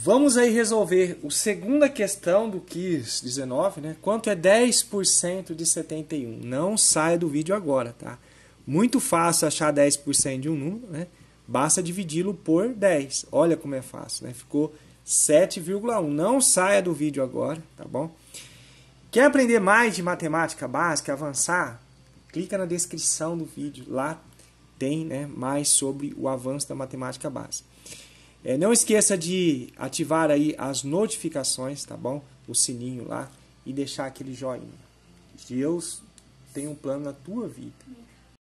Vamos aí resolver a segunda questão do quiz 19, né? Quanto é 10% de 71? Não saia do vídeo agora, tá? Muito fácil achar 10% de um número, né? Basta dividi-lo por 10. Olha como é fácil, né? Ficou 7,1. Não saia do vídeo agora, tá bom? Quer aprender mais de matemática básica, avançar? Clica na descrição do vídeo. Lá tem né, mais sobre o avanço da matemática básica. É, não esqueça de ativar aí as notificações, tá bom? O sininho lá e deixar aquele joinha. Deus tem um plano na tua vida.